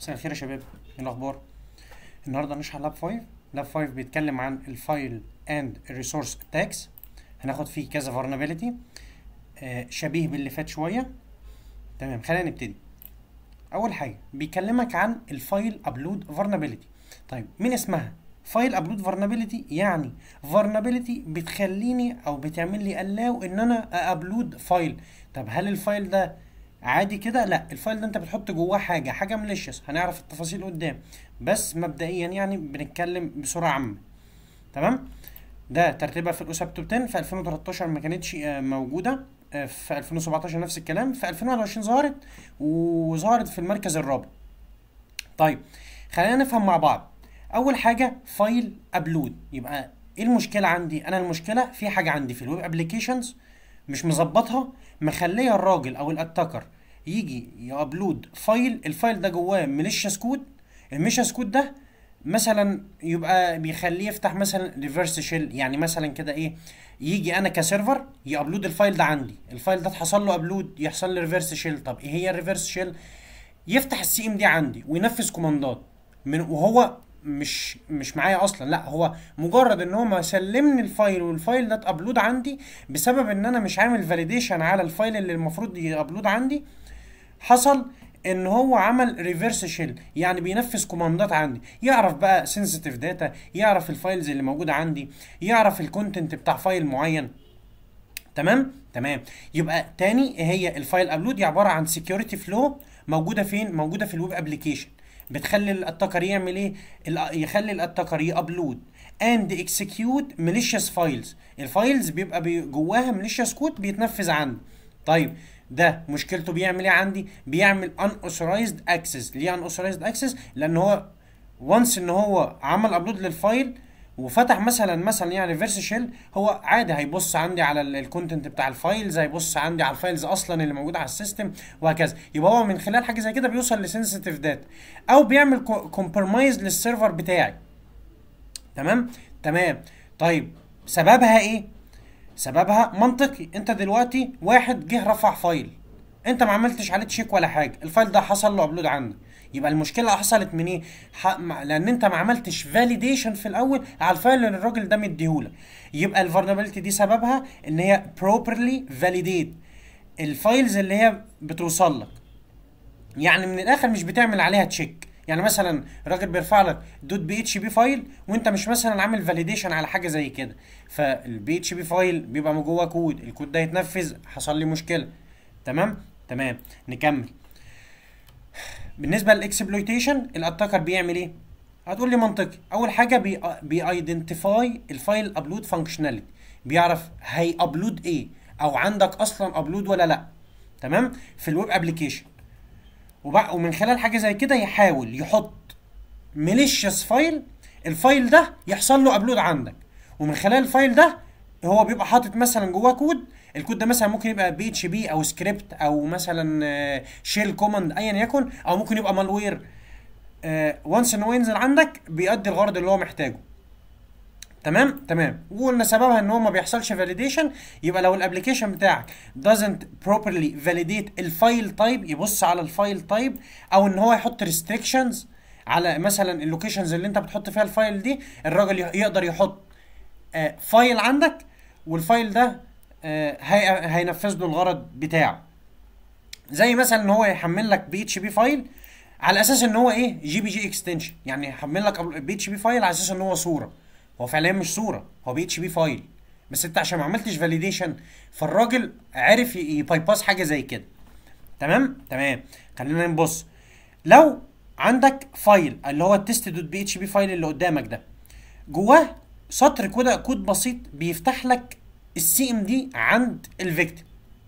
مساء الخير يا شباب ايه الاخبار النهارده هنشرح لاب 5 لاب 5 بيتكلم عن الفايل اند ريسورس تاكس هناخد فيه كذا فارنابيلتي آه، شبيه باللي فات شويه تمام خلينا نبتدي اول حاجه بيكلمك عن الفايل ابلود فارنابيلتي طيب مين اسمها فايل ابلود فارنابيلتي يعني فارنابيلتي بتخليني او بتعمل لي الاو ان انا ابلود فايل طب هل الفايل ده عادي كده لا الفايل ده انت بتحط جواه حاجه حاجه مليشيس هنعرف التفاصيل قدام بس مبدئيا يعني بنتكلم بسرعه عامه تمام ده ترتيبها في الاوساب توب 10 في 2013 ما كانتش آه، موجوده آه، في 2017 نفس الكلام في 2021 ظهرت وظهرت في المركز الرابع طيب خلينا نفهم مع بعض اول حاجه فايل ابلود يبقى ايه المشكله عندي انا المشكله في حاجه عندي في الويب ابلكيشنز مش مظبطها مخليه الراجل او الاتاكر يجي يابلود فايل الفايل ده جواه ميليشيا سكود الميليشيا سكود ده مثلا يبقى بيخليه يفتح مثلا ريفرس شيل يعني مثلا كده ايه يجي انا كسيرفر يابلود الفايل ده عندي الفايل ده اتحصل له ابلود يحصل لي ريفرس شيل طب ايه هي الريفرس شيل يفتح السي ام دي عندي وينفذ كوماندات من وهو مش مش معايا اصلا لا هو مجرد ان هو ما سلمني الفايل والفايل ده اتابلود عندي بسبب ان انا مش عامل فاليديشن على الفايل اللي المفروض يابلود عندي حصل ان هو عمل ريفرس شيل يعني بينفذ كوماندات عندي يعرف بقى سنسيتيف داتا يعرف الفايلز اللي موجوده عندي يعرف الكونتنت بتاع فايل معين تمام تمام يبقى تاني هي الفايل ابلود عباره عن سكيورتي فلو موجوده فين موجوده في الويب ابلكيشن بتخلي الاتاكر يعمل ايه يخلي الاتاكر يابلود اند اكسكيوت malicious فايلز الفايلز بيبقى جواها malicious كود بيتنفذ عنده طيب ده مشكلته بيعمل ايه عندي بيعمل unauthorized access ليه unauthorized access لان هو وانس ان هو عمل ابلود للفايل وفتح مثلا مثلا يعني ريفرس شيل هو عادي هيبص عندي على الكونتنت بتاع الفايلز هيبص عندي على الفايلز اصلا اللي موجوده على السيستم وهكذا يبقى هو من خلال حاجه زي كده بيوصل لسنسيتيف داتا او بيعمل كومبرمايز للسيرفر بتاعي تمام تمام طيب سببها ايه سببها منطقي انت دلوقتي واحد جه رفع فايل انت ما عملتش عليه تشيك ولا حاجه الفايل ده حصل له ابلود عندك يبقى المشكله حصلت من ايه لان انت ما عملتش فاليديشن في الاول على الفايل اللي الراجل ده مديهولك يبقى الفولنربيلتي دي سببها ان هي بروبرلي فاليديت الفايلز اللي هي بتوصل لك يعني من الاخر مش بتعمل عليها تشيك يعني مثلا راجل بيرفع لك دوت بي اتش بي فايل وانت مش مثلا عامل فاليديشن على حاجه زي كده فالبي اتش بي فايل بيبقى من جوه كود الكود ده يتنفذ حصل لي مشكله تمام تمام نكمل بالنسبه للاكسبلويتيشن الاتاكر بيعمل ايه هتقول لي منطقي اول حاجه بيايدنتيفاي الفايل ابلود فانكشناليتي بيعرف هي ابلود ايه او عندك اصلا ابلود ولا لا تمام في الويب ابلكيشن ومن خلال حاجه زي كده يحاول يحط مليشيس فايل الفايل ده يحصل له ابلود عندك ومن خلال الفايل ده هو بيبقى حاطط مثلا جواه كود الكود ده مثلا ممكن يبقى بي اتش بي او سكريبت او مثلا شيل آه، كوماند ايا يكن او ممكن يبقى مالوير وانس ان هو ينزل عندك بيؤدي الغرض اللي هو محتاجه تمام تمام وقلنا سببها ان هو ما بيحصلش فاليديشن يبقى لو الابلكيشن بتاعك doesn't properly validate الفايل تايب يبص على الفايل تايب او ان هو يحط ريستريكشنز على مثلا اللوكيشنز اللي انت بتحط فيها الفايل دي الراجل يقدر يحط فايل آه، عندك والفايل ده آه، هينفذ له الغرض بتاعه زي مثلا ان هو يحمل لك بي اتش بي فايل على اساس ان هو ايه جي بي جي اكستنشن يعني يحمل لك بي اتش بي فايل على اساس ان هو صوره هو فعليا مش صوره هو بي اتش بي فايل بس انت عشان ما عملتش فاليديشن فالراجل عرف يبايباس حاجه زي كده تمام تمام خلينا نبص لو عندك فايل اللي هو التست دوت بي اتش بي فايل اللي قدامك ده جواه سطر كده كود بسيط بيفتح لك السي ام دي عند الفيكتيم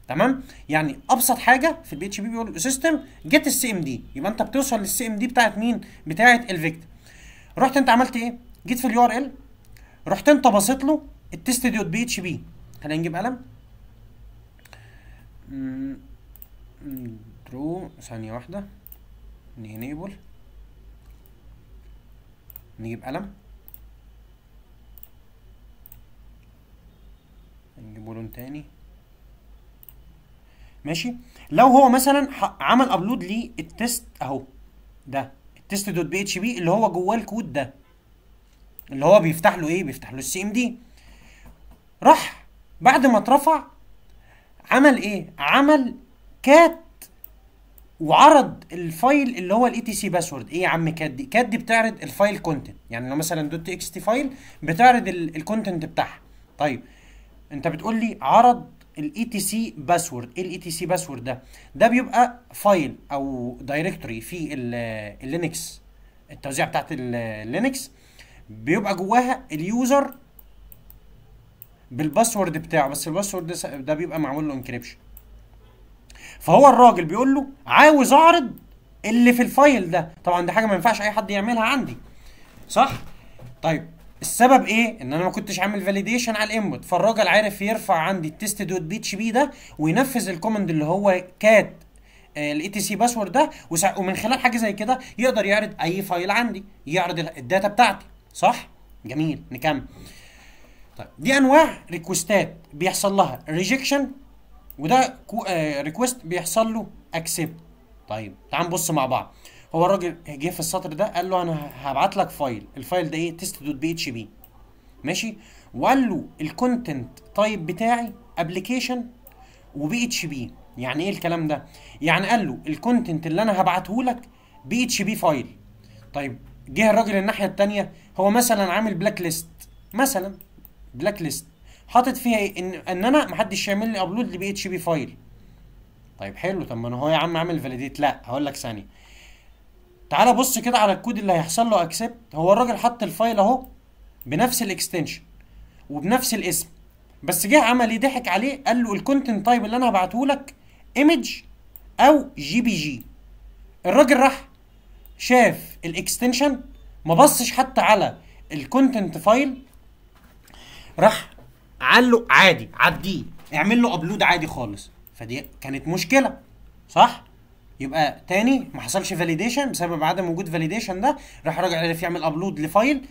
تمام يعني ابسط حاجه في البي اتش بي بيقول سيستم جيت السي ام دي يبقى انت بتوصل للسي ام دي بتاعت مين بتاعه الفيكتيم رحت انت عملت ايه جيت في اليو ار ال رحت انت باصيت له التست دوت بي اتش بي خلينا نجيب قلم درو ثانيه واحده نينيبل نجيب قلم نجيبه لون تاني ماشي لو هو مثلا عمل ابلود للتست اهو ده التست دوت بي اتش بي اللي هو جواه الكود ده اللي هو بيفتح له ايه بيفتح له السي ام دي راح بعد ما اترفع عمل ايه عمل كات وعرض الفايل اللي هو الاي تي سي باسورد ايه يا عم كات دي كات دي بتعرض الفايل كونتنت يعني لو مثلا دوت تي اكس تي فايل بتعرض الكونتنت بتاعها طيب انت بتقول لي عرض الاي تي سي باسورد ايه الاي تي سي باسورد ده ده بيبقى فايل او دايركتوري في اللينكس آه، التوزيع بتاعت اللينكس آه، بيبقى جواها اليوزر بالباسورد بتاعه بس الباسورد ده بيبقى معمول له انكريبشن فهو الراجل بيقول له عاوز اعرض اللي في الفايل ده طبعا دي حاجه ما ينفعش اي حد يعملها عندي صح طيب السبب ايه ان انا ما كنتش عامل فاليديشن على الانبوت فالراجل عارف يرفع عندي التست دوت بي اتش بي ده وينفذ الكومند اللي هو كات الاي تي سي باسورد ده ومن خلال حاجه زي كده يقدر يعرض اي فايل عندي يعرض الداتا بتاعتي صح جميل نكمل طيب دي انواع ريكوستات بيحصل لها ريجكشن وده ريكوست آه، بيحصل له اكسبت طيب تعال نبص مع بعض هو الراجل جه في السطر ده قال له انا هبعت لك فايل الفايل ده ايه تيست دوت بي اتش بي ماشي وقال له الكونتنت تايب بتاعي ابلكيشن وبي اتش بي يعني ايه الكلام ده يعني قال له الكونتنت اللي انا هبعته لك بي اتش بي فايل طيب جه الراجل الناحيه الثانيه هو مثلا عامل بلاك ليست مثلا بلاك ليست حاطط فيها ايه ان ان انا محدش يعمل لي ابلود لبي اتش بي فايل طيب حلو طب ما انا هو يا عم عامل فاليديت لا هقول لك ثانيه تعالى بص كده على الكود اللي هيحصل له اكسبت هو الراجل حط الفايل اهو بنفس الاكستنشن وبنفس الاسم بس جه عمل ايه ضحك عليه قال له الكونتنت تايب اللي انا هبعته لك ايمج او جي بي جي الراجل راح شاف الاكستنشن ما بصش حتى على الكونتنت فايل راح علق عادي عديه اعمل له ابلود عادي خالص فدي كانت مشكله صح يبقى تاني ما حصلش فاليديشن بسبب عدم وجود فاليديشن ده راح راجع عرف يعمل ابلود لفايل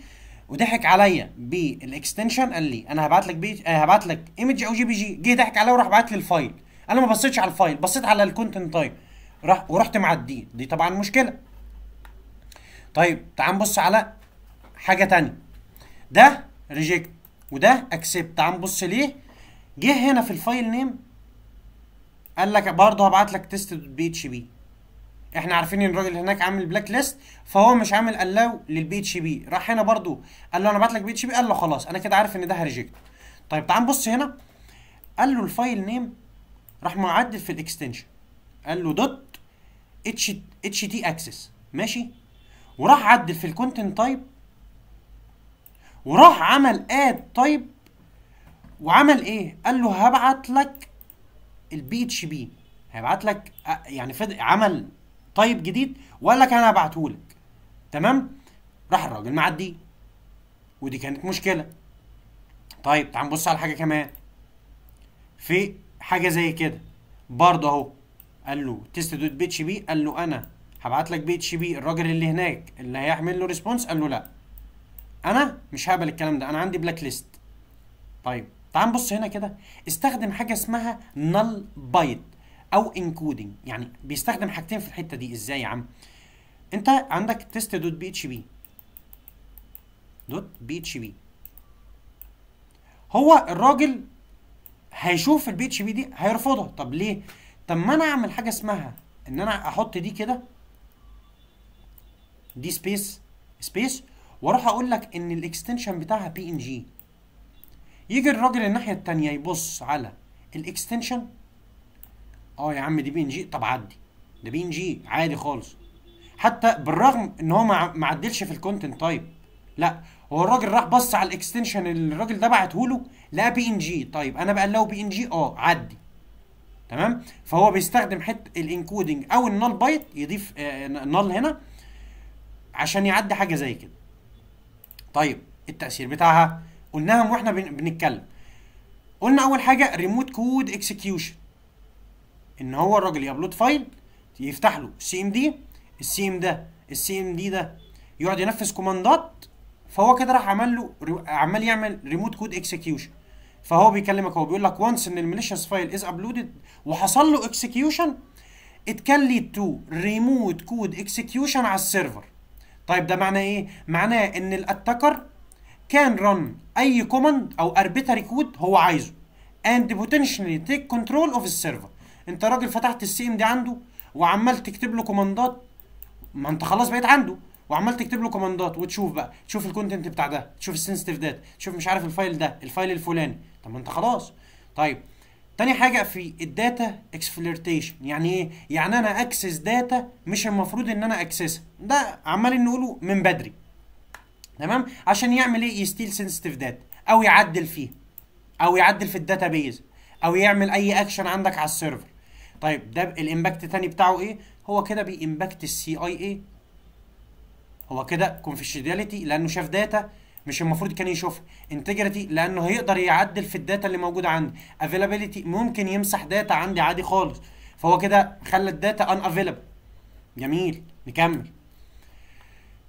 وضحك عليا بالاكستنشن قال لي انا هبعت لك بي... آه، هبعت لك ايمج او جي بي جي جه ضحك عليا وراح بعت لي الفايل انا ما بصيتش على الفايل بصيت على الكونتنت تايب راح ورحت معديه دي طبعا مشكله طيب تعال نبص على حاجه تانية ده ريجكت وده اكسبت تعال نبص ليه جه هنا في الفايل نيم قال لك برضه هبعت لك تيست بي اتش بي احنا عارفين ان الراجل هناك عامل بلاك ليست فهو مش عامل الاو للبي اتش بي راح هنا برضو قال له انا بعت لك بي اتش بي قال له خلاص انا كده عارف ان ده هريجكت طيب تعال نبص هنا قال له الفايل نيم راح معدل في الاكستنشن قال له دوت اتش اتش تي اكسس ماشي وراح عدل في الكونتنت تايب وراح عمل اد تايب وعمل ايه قال له هبعت لك البي اتش بي هيبعت لك آه، يعني فد... عمل تايب جديد وقال لك انا هبعتهولك تمام راح الراجل معديه ودي كانت مشكله طيب تعال نبص على حاجه كمان في حاجه زي كده برضه اهو قال له تيست دوت بي اتش بي قال له انا هبعت لك بي اتش بي الراجل اللي هناك اللي هيحمل له ريسبونس قال له لا انا مش هقبل الكلام ده انا عندي بلاك ليست طيب تعال نبص هنا كده استخدم حاجه اسمها نل بايت او انكودنج يعني بيستخدم حاجتين في الحته دي ازاي يا عم انت عندك تيست دوت بي اتش بي دوت بي اتش بي هو الراجل هيشوف البي اتش بي دي هيرفضها طب ليه طب ما انا اعمل حاجه اسمها ان انا احط دي كده دي سبيس سبيس واروح اقول لك ان الاكستنشن بتاعها بي ان جي يجي الراجل الناحيه الثانيه يبص على الاكستنشن اه يا عم دي بي ان جي طب عدي ده بي ان جي عادي خالص حتى بالرغم ان هو ما عدلش في الكونتنت تايب لا هو الراجل راح بص على الاكستنشن اللي الراجل ده بعته له لا بي ان جي طيب انا بقى لو بي ان جي اه عدي تمام فهو بيستخدم حته الانكودنج او النال بايت يضيف آه، نال هنا عشان يعدي حاجه زي كده طيب التاثير بتاعها قلناها واحنا بنتكلم قلنا اول حاجه ريموت كود اكسكيوشن ان هو الراجل يابلود فايل يفتح له السي ام دي السي ام ده السي ام دي ده يقعد ينفذ كوماندات فهو كده راح عمل له عمال يعمل ريموت كود اكسكيوشن فهو بيكلمك هو بيقول لك وانس ان الميليشيس فايل از ابلودد وحصل له اكسكيوشن ات كان ليد تو ريموت كود اكسكيوشن على السيرفر طيب ده معناه ايه معناه ان الاتاكر كان رن اي كوماند او اربيتري كود هو عايزه and potentially take control of السيرفر انت راجل فتحت السي ام دي عنده وعمال تكتب له كوماندات ما انت خلاص بقيت عنده وعمال تكتب له كوماندات وتشوف بقى تشوف الكونتنت بتاع ده تشوف السنسيتيف داتا تشوف مش عارف الفايل ده الفايل الفلاني طب ما انت خلاص طيب تاني حاجة في الداتا اكسفلرتيشن يعني ايه؟ يعني انا اكسس داتا مش المفروض ان انا اكسسها ده عمالين نقوله من بدري تمام عشان يعمل ايه يستيل سنسيتيف داتا او يعدل فيها او يعدل في الداتا بيز او يعمل اي اكشن عندك على السيرفر طيب ده الامباكت الثاني بتاعه ايه هو كده بيمباكت السي اي اي هو كده كونفشناليتي لانه شاف داتا مش المفروض كان يشوفها انتجريتي لانه هيقدر يعدل في الداتا اللي موجوده عندي افيلابيليتي ممكن يمسح داتا عندي عادي خالص فهو كده خلى الداتا ان افيلابل جميل نكمل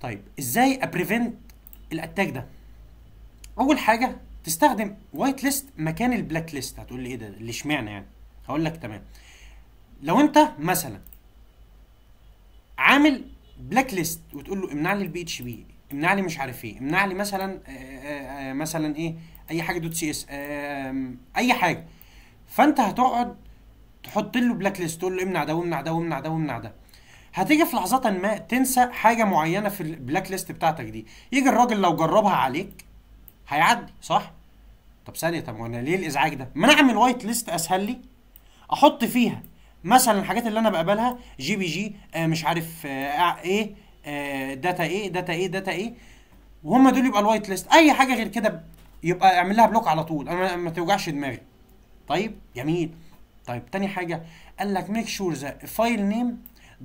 طيب ازاي ابريفنت الاتاك ده اول حاجه تستخدم وايت ليست مكان البلاك ليست هتقول لي ايه ده اللي اشمعنى يعني هقول لك تمام لو انت مثلا عامل بلاك ليست وتقول له امنع لي البي اتش بي امنع لي مش عارف ايه امنع لي مثلا آآ آه، آآ آه، آه، مثلا ايه اي حاجه دوت سي اس اي حاجه فانت هتقعد تحط له بلاك ليست تقول له امنع ده وامنع ده وامنع ده وامنع ده هتيجي في لحظه ما تنسى حاجه معينه في البلاك ليست بتاعتك دي يجي الراجل لو جربها عليك هيعدي صح طب ثانيه طب وانا ليه الازعاج ده ما انا اعمل وايت ليست اسهل لي احط فيها مثلا الحاجات اللي انا بقبلها جي بي جي آه مش عارف آه, آه، ايه آه داتا ايه داتا ايه داتا ايه وهم دول يبقى الوايت ليست اي حاجه غير كده يبقى اعمل لها بلوك على طول انا ما توجعش دماغي طيب جميل طيب تاني حاجه قال لك ميك شور ذا فايل نيم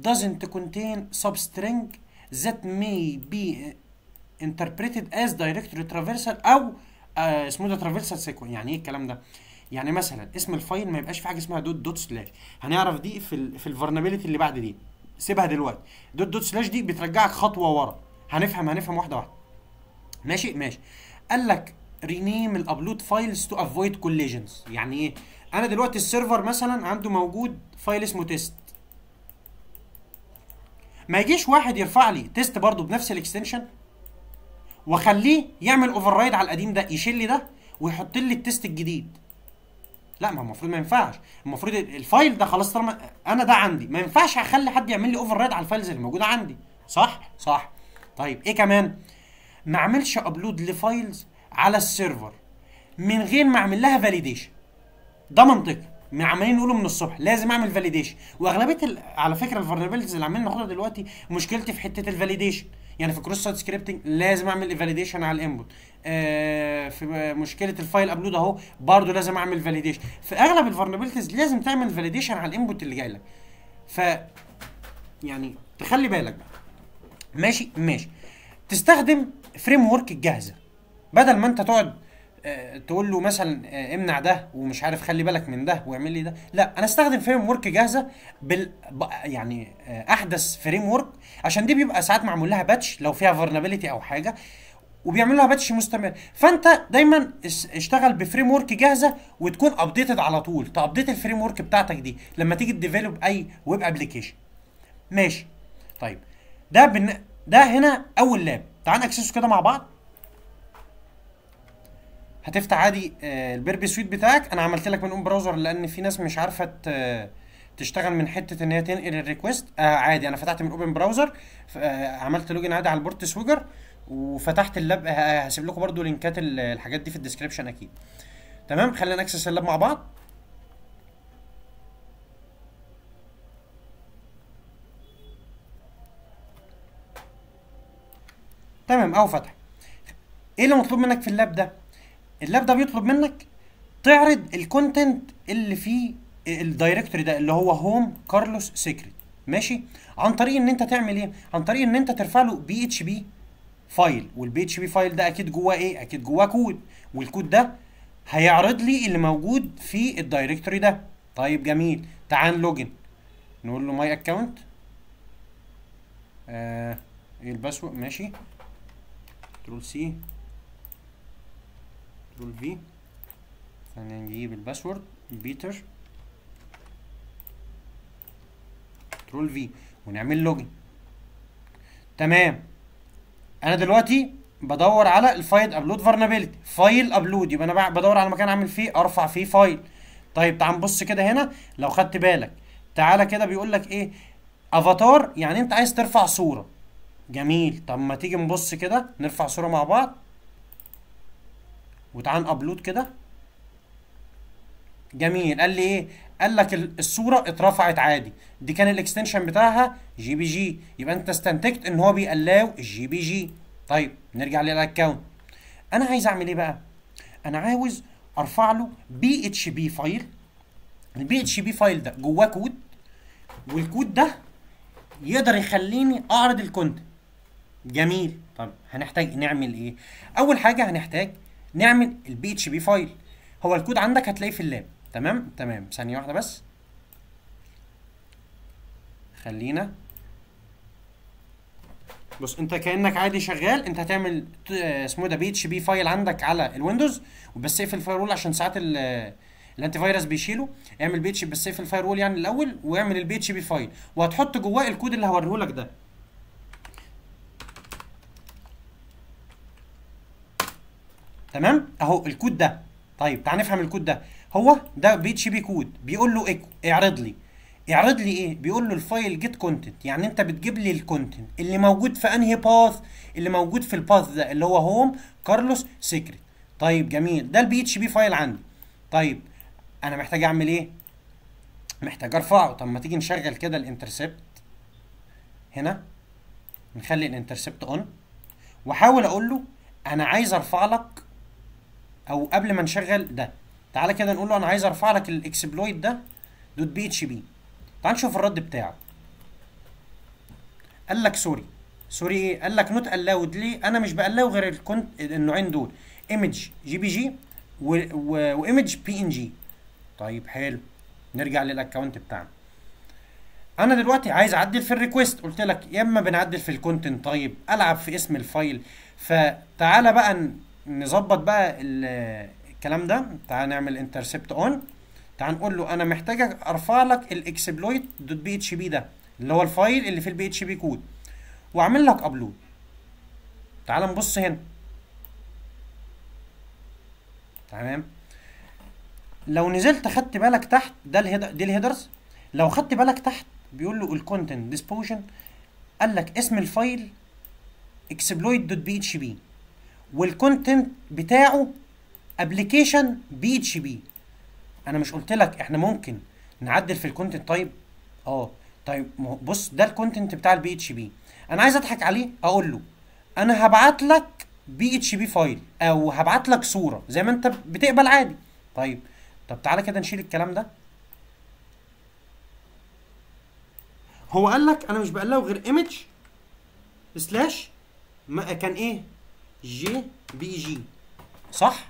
doesn't contain substring that may be interpreted as directory traversal او آه، اسمه ده traversal sequence يعني ايه الكلام ده يعني مثلا اسم الفايل ما يبقاش في حاجه اسمها دوت دوت سلاش هنعرف دي في في الفرنابيلتي اللي بعد دي سيبها دلوقتي دوت دوت سلاش دي بترجعك خطوه ورا هنفهم هنفهم واحده واحده ماشي ماشي قال لك رينيم الابلود فايلز تو افويد كوليجنز يعني ايه انا دلوقتي السيرفر مثلا عنده موجود فايل اسمه تيست ما يجيش واحد يرفع لي تيست برضه بنفس الاكستنشن واخليه يعمل اوفر رايد على القديم ده يشيل لي ده ويحط لي التيست الجديد لا ما المفروض ما ينفعش المفروض الفايل ده خلاص طالما انا ده عندي ما ينفعش اخلي حد يعمل لي اوفر رايد على الفايلز اللي موجوده عندي صح صح طيب ايه كمان ما اعملش ابلود لفايلز على السيرفر من غير ما اعمل لها فاليديشن ده منطقي من عمالين نقوله من الصبح لازم اعمل فاليديشن واغلبيه على فكره الفاليديشنز اللي عمالين ناخدها دلوقتي مشكلتي في حته الفاليديشن يعني في كروس سايت سكريبتنج لازم اعمل فاليديشن على الانبوت آه، في مشكله الفايل ابلود اهو برده لازم اعمل فاليديشن في اغلب الفولنربيلتيز لازم تعمل فاليديشن على الانبوت اللي جاي لك ف يعني تخلي بالك بقى ماشي ماشي تستخدم فريم ورك الجاهزه بدل ما انت تقعد آه، تقول له مثلا آه، امنع ده ومش عارف خلي بالك من ده واعمل لي ده لا انا استخدم فريم ورك جاهزه بال يعني آه، احدث فريم ورك عشان دي بيبقى ساعات معمول لها باتش لو فيها فولنبيلتي او حاجه وبيعملوا لها باتش مستمر فانت دايما اشتغل بفريم ورك جاهزه وتكون ابديتد على طول تابديت الفريم ورك بتاعتك دي لما تيجي تديفلوب اي ويب ابلكيشن ماشي طيب ده بن... ده هنا اول لاب تعال نكسسه كده مع بعض هتفتح عادي آه، البيربي سويت بتاعك انا عملت لك من اون براوزر لان في ناس مش عارفه تشتغل من حته ان هي تنقل الريكوست آه عادي انا فتحت من اوبن براوزر آه عملت لوجن عادي على البورت سويجر وفتحت اللاب آه، هسيب لكم برده لينكات الحاجات دي في الديسكربشن اكيد تمام خلينا نكسس اللاب مع بعض تمام اهو فتح ايه اللي مطلوب منك في اللاب ده اللاب ده بيطلب منك تعرض الكونتنت اللي فيه الدايركتوري ده اللي هو هوم كارلوس سيكريت ماشي عن طريق ان انت تعمل ايه عن طريق ان انت ترفع له بي اتش بي فايل والبي اتش بي فايل ده اكيد جواه ايه اكيد جواه كود والكود ده هيعرض لي اللي موجود في الدايركتوري ده طيب جميل تعال نلوجن نقول له ماي اكونت آه، ايه الباسورد ماشي كنترول سي دول في خلينا نجيب الباسورد بيتر كنترول في ونعمل لوجن تمام انا دلوقتي بدور على الفايل ابلود فارنابيلتي فايل ابلود يبقى انا بدور على مكان اعمل فيه ارفع فيه فايل طيب تعال نبص كده هنا لو خدت بالك تعالى كده بيقول لك ايه افاتار يعني انت عايز ترفع صوره جميل طب ما تيجي نبص كده نرفع صوره مع بعض وتعال نابلود كده جميل قال لي ايه قال لك الصوره اترفعت عادي دي كان الاكستنشن بتاعها جي بي جي يبقى انت استنتجت ان هو بيقلاو الجي بي جي طيب نرجع للاكونت انا عايز اعمل ايه بقى انا عاوز ارفع له بي اتش بي فايل البي اتش بي فايل ده جواه كود والكود ده يقدر يخليني اعرض الكونتنت جميل طب هنحتاج نعمل ايه اول حاجه هنحتاج نعمل البي اتش بي فايل هو الكود عندك هتلاقيه في اللاب تمام تمام ثانيه واحده بس خلينا بص انت كانك عادي شغال انت هتعمل اسمه إيه ده بي اتش بي فايل عندك على الويندوز وبس اقفل الفايرول عشان ساعات الانتي فايروس بيشيله اعمل بي اتش بس اقفل الفايرول يعني الاول واعمل البي اتش بي فايل وهتحط جواه الكود اللي هوريه لك ده تمام اهو الكود ده طيب تعال نفهم الكود ده هو ده بي اتش بي كود بيقول له اعرض لي اعرض لي ايه بيقول له الفايل جيت كونتنت يعني انت بتجيب لي الكونتنت اللي موجود في انهي باث اللي موجود في الباث ده اللي هو هوم كارلوس سيكريت طيب جميل ده البي اتش بي فايل عندي طيب انا محتاج اعمل ايه محتاج ارفعه طب ما تيجي نشغل كده الانترسبت هنا نخلي الانترسبت اون واحاول اقول له انا عايز ارفع لك او قبل ما نشغل ده تعالى كده نقول له انا عايز ارفع لك الاكسبلويت ده دوت بي اتش بي تعال نشوف الرد بتاعه قال لك سوري سوري ايه قال لك نوت الاود ليه انا مش بقلاو غير الكونت النوعين دول ايمج جي بي جي وايمج بي ان جي طيب حلو نرجع للاكونت بتاعنا انا دلوقتي عايز اعدل في الريكوست قلت لك يا اما بنعدل في الكونتنت طيب العب في اسم الفايل فتعالى بقى نظبط بقى الكلام ده تعال نعمل انترسبت اون تعال نقول له انا محتاجك ارفع لك الاكسبلويت دوت بي اتش بي ده اللي هو الفايل اللي فيه البي اتش بي كود واعمل لك ابلود تعال نبص هنا تمام لو نزلت خدت بالك تحت ده الهيدر دي الهيدرز لو خدت بالك تحت بيقول له الكونتنت ديسبوجن قال لك اسم الفايل اكسبلويت دوت بي اتش بي والكونتنت بتاعه ابلكيشن بي اتش بي انا مش قلت لك احنا ممكن نعدل في الكونتنت طيب اه طيب بص ده الكونتنت بتاع البي اتش بي انا عايز اضحك عليه اقول له انا هبعت لك بي اتش بي فايل او هبعت لك صوره زي ما انت بتقبل عادي طيب طب تعالى كده نشيل الكلام ده هو قال لك انا مش بقلله غير ايمج سلاش ما كان ايه جي بي جي صح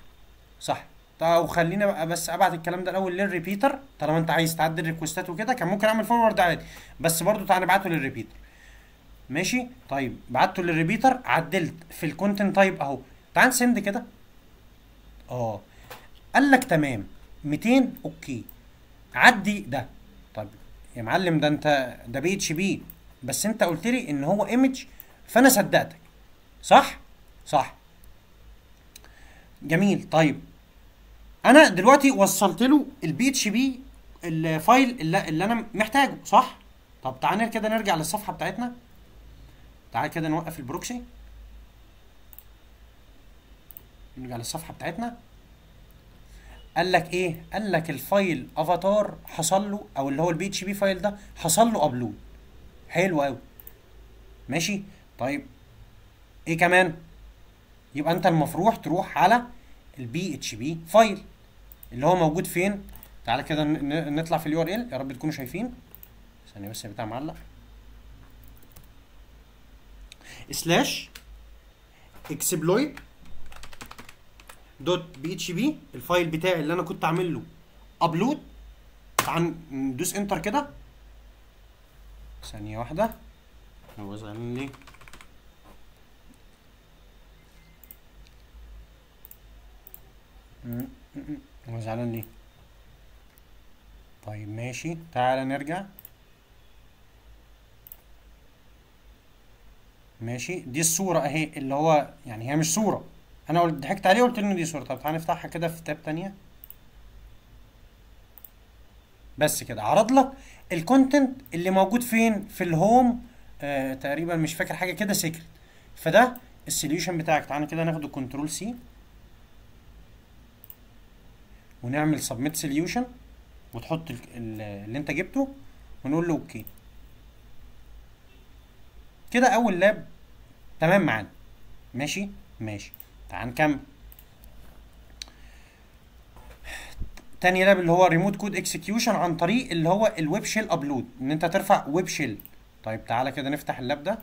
صح طب وخلينا بقى بس ابعت الكلام ده الاول للريبيتر طالما انت عايز تعدل الريكوستات وكده كان ممكن اعمل فورورد عادي بس برضو تعالى نبعته للريبيتر ماشي طيب بعته للريبيتر عدلت في الكونتنت تايب اهو تعال نسند كده اه قال لك تمام 200 اوكي عدي ده طب يا معلم ده انت ده بي اتش بي بس انت قلت لي ان هو ايمج فانا صدقتك صح صح جميل طيب انا دلوقتي وصلت له البي اتش بي الفايل اللي, اللي انا محتاجه صح طب تعالى كده نرجع للصفحه بتاعتنا تعالى كده نوقف البروكسي نرجع للصفحه بتاعتنا قال لك ايه قال لك الفايل افاتار حصل له او اللي هو البي اتش بي فايل ده حصل له ابلود حلو قوي ماشي طيب ايه كمان يبقى انت المفروض تروح على البي اتش بي فايل اللي هو موجود فين تعالى كده نطلع في اليو ار ال يا رب تكونوا شايفين ثانيه بس بتاع معلق سلاش اكسبلويت دوت بي اتش بي الفايل بتاعي اللي انا كنت عامل له ابلود تعال ندوس انتر كده ثانيه واحده هو زعلان ليه هو زعلان ليه طيب ماشي تعالى نرجع ماشي دي الصورة اهي اللي هو يعني هي مش صورة انا قلت ضحكت عليه وقلت ان دي صورة طب تعالى نفتحها كده في تاب تانية بس كده عرض لك الكونتنت اللي موجود فين في الهوم آه تقريبا مش فاكر حاجة كده سيكريت فده السليوشن بتاعك تعالى كده ناخده كنترول سي ونعمل سبميت سوليوشن وتحط اللي انت جبته ونقول له اوكي كده اول لاب تمام معانا ماشي ماشي تعال نكمل تاني لاب اللي هو ريموت كود اكسكيوشن عن طريق اللي هو الويب شيل ابلود ان انت ترفع ويب شيل طيب تعالى كده نفتح اللاب ده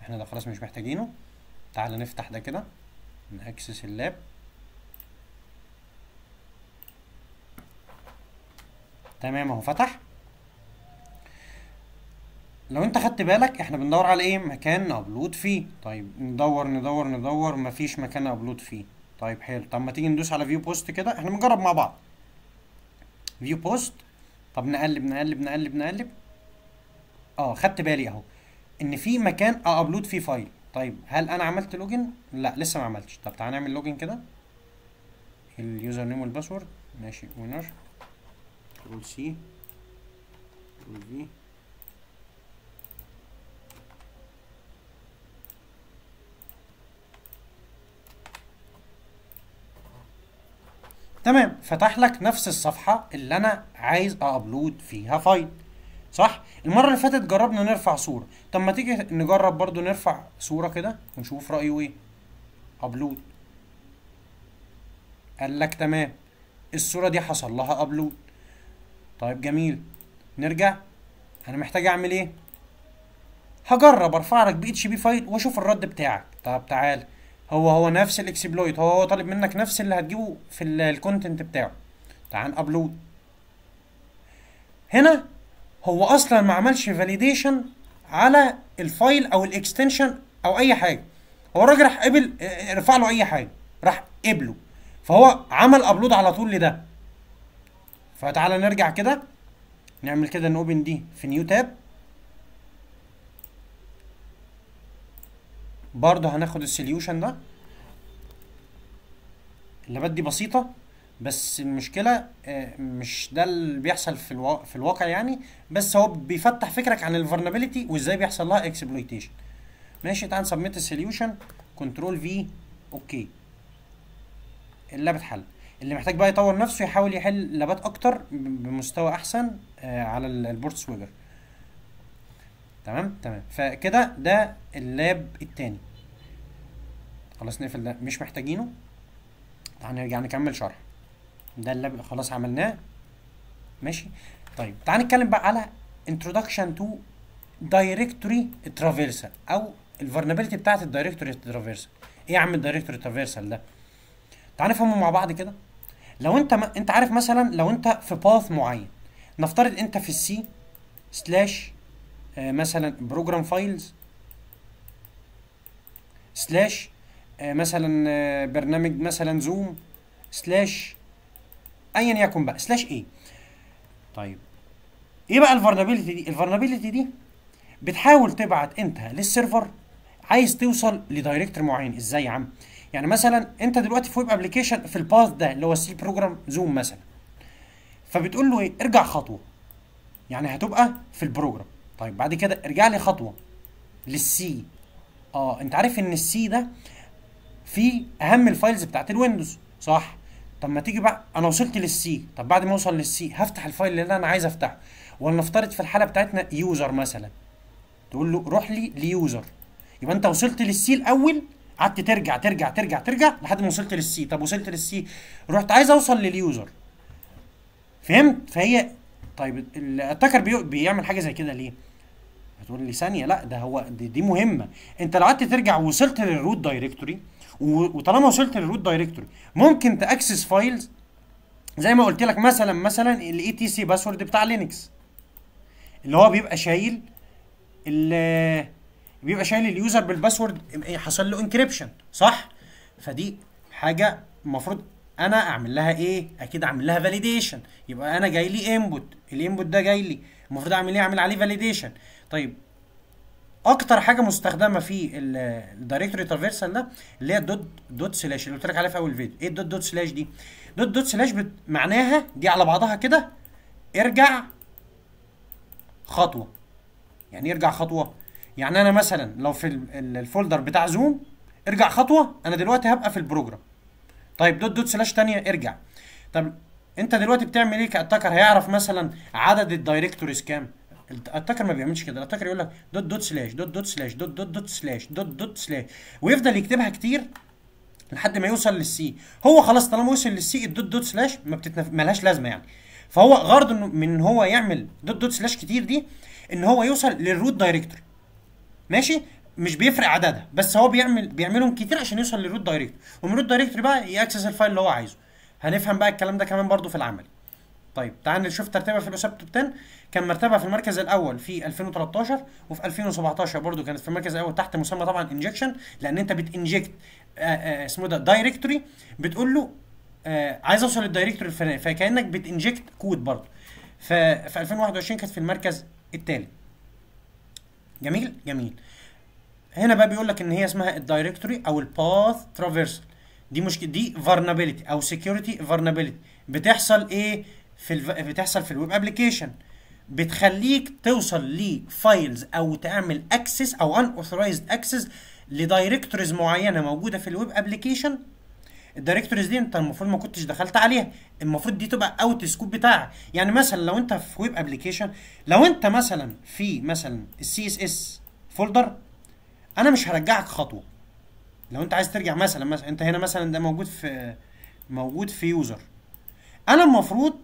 احنا ده خلاص مش محتاجينه تعالى نفتح ده كده ناكسس اللاب تمام اهو فتح لو انت خدت بالك احنا بندور على ايه مكان ابلود فيه طيب ندور ندور ندور مفيش مكان ابلود فيه طيب حلو طب ما تيجي ندوس على فيو بوست كده احنا بنجرب مع بعض فيو بوست طب نقلب نقلب نقلب نقلب اه خدت بالي اهو ان في مكان ابلود اه، فيه فايل طيب هل انا عملت لوجن لا لسه ما عملتش طب تعالى نعمل لوجن كده اليوزر نيم والباسورد ماشي وينر كنترول سي تمام فتح لك نفس الصفحه اللي انا عايز ابلود فيها فايل صح المره اللي فاتت جربنا نرفع صوره طب ما تيجي نجرب برضو نرفع صوره كده ونشوف رايه ايه ابلود قال لك تمام الصوره دي حصل لها ابلود طيب جميل نرجع انا محتاج اعمل ايه هجرب ارفع لك بي اتش بي فايل واشوف الرد بتاعك طب تعال هو هو نفس الاكسبلويت هو هو طالب منك نفس اللي هتجيبه في الكونتنت بتاعه تعال ابلود هنا هو اصلا ما عملش فاليديشن على الفايل او الاكستنشن او اي حاجه هو الراجل راح قبل رفع له اي حاجه راح قبله فهو عمل ابلود على طول لده فتعالى نرجع كده نعمل كده نوبن دي في نيو تاب برضه هناخد السليوشن ده اللابات دي بسيطه بس المشكله آه، مش ده اللي بيحصل في الواقع في الواقع يعني بس هو بيفتح فكرك عن الفولنربيلتي وازاي بيحصل لها اكسبلويتيشن ماشي تعالى نسبميت السليوشن كنترول في اوكي اللاب اتحل اللي محتاج بقى يطور نفسه يحاول يحل لابات اكتر بمستوى احسن آه، على البورت سويجر تمام تمام فكده ده اللاب التاني خلاص نقفل ده مش محتاجينه تعال نرجع نكمل شرح ده اللاب خلاص عملناه ماشي طيب تعال نتكلم بقى على introduction to directory traversal او الفولنبيلتي بتاعت الدايركتوري ترافيرسال ايه يا عم الدايركتوري ترافيرسال ده تعال نفهمه مع بعض كده لو انت ما انت عارف مثلا لو انت في باث معين نفترض انت في السي آه، سلاش مثلا بروجرام فايلز سلاش مثلا آه، برنامج مثلا زوم سلاش ايا يكن بقى سلاش ايه طيب ايه بقى الفارنابيلتي دي الفارنابيلتي دي بتحاول تبعت انت للسيرفر عايز توصل لدايركتور معين ازاي يا عم يعني مثلا انت دلوقتي في ويب ابلكيشن في الباث ده اللي هو السي بروجرام زوم مثلا فبتقول له ايه ارجع خطوه يعني هتبقى في البروجرام طيب بعد كده ارجع لي خطوه للسي اه انت عارف ان السي ده في اهم الفايلز بتاعت الويندوز صح طب ما تيجي بقى انا وصلت للسي طب بعد ما اوصل للسي هفتح الفايل اللي انا عايز افتحه ولنفترض في الحاله بتاعتنا يوزر مثلا تقول له روح لي ليوزر يبقى انت وصلت للسي الاول قعدت ترجع ترجع ترجع ترجع لحد ما وصلت للسي طب وصلت للسي رحت عايز اوصل لليوزر فهمت فهي طيب الاتاكر بي... بيعمل حاجه زي كده ليه هتقول لي ثانيه لا ده هو دي, دي مهمه انت لو قعدت ترجع ووصلت للروت دايركتوري وطالما وصلت للروت دايركتوري ممكن تاكسس فايلز زي ما قلت لك مثلا مثلا الاي تي سي باسورد بتاع لينكس اللي هو بيبقى شايل ال بيبقى شايل اليوزر بالباسورد حصل له انكريبشن صح فدي حاجه المفروض انا اعمل لها ايه اكيد اعمل لها فاليديشن يبقى انا جاي لي انبوت الانبوت ده جاي لي المفروض اعمل ايه اعمل عليه فاليديشن طيب اكتر حاجه مستخدمه في الدايركتوري ترافيرسال ده اللي هي الدوت دوت سلاش اللي قلت لك عليها في اول فيديو ايه الدوت دوت سلاش دي دوت دوت سلاش معناها دي على بعضها كده ارجع خطوه يعني ارجع خطوه يعني انا مثلا لو في الفولدر بتاع زوم ارجع خطوه انا دلوقتي هبقى في البروجرام طيب دوت دوت سلاش ثانيه ارجع طب انت دلوقتي بتعمل ايه كاتاكر هيعرف مثلا عدد الدايركتوريز كام الاتاكر ما بيعملش كده الاتاكر يقول لك دوت دوت سلاش دوت دوت سلاش دوت دوت دوت سلاش دوت دوت سلاش ويفضل يكتبها كتير لحد ما يوصل للسي هو خلاص طالما وصل للسي الدوت دوت سلاش ما بتتنف... ملهاش لازمه يعني فهو غرض من ان هو يعمل دوت دوت سلاش كتير دي ان هو يوصل للروت دايركتوري ماشي مش بيفرق عددها بس هو بيعمل بيعملهم كتير عشان يوصل للروت دايركت ومن الروت دايركتري بقى ياكسس الفايل اللي هو عايزه هنفهم بقى الكلام ده كمان برضو في العمل طيب تعال نشوف ترتيبها في الاساب توب 10 كان مرتبها في المركز الاول في 2013 وفي 2017 برضو كانت في المركز الاول تحت مسمى طبعا انجكشن لان انت بتنجكت آه، آه، اسمه ده دايركتوري بتقول له آآ آه، عايز اوصل للدايركتوري الفلاني فكانك بتنجكت كود برضو ففي 2021 كانت في المركز الثالث جميل جميل هنا بقى بيقول لك ان هي اسمها الدايركتوري او الباث ترافيرسال دي مشكله دي فارنابيلتي او سكيورتي فارنابيلتي بتحصل ايه في الف... بتحصل في الويب ابلكيشن بتخليك توصل لفايلز او تعمل اكسس او ان اوثرايزد اكسس لدايركتوريز معينه موجوده في الويب ابلكيشن الدايركتوريز دي انت المفروض ما كنتش دخلت عليها المفروض دي تبقى اوت سكوب بتاعك يعني مثلا لو انت في ويب ابلكيشن لو انت مثلا في مثلا السي اس اس فولدر انا مش هرجعك خطوه لو انت عايز ترجع مثلا مثلا انت هنا مثلا ده موجود في موجود في يوزر انا المفروض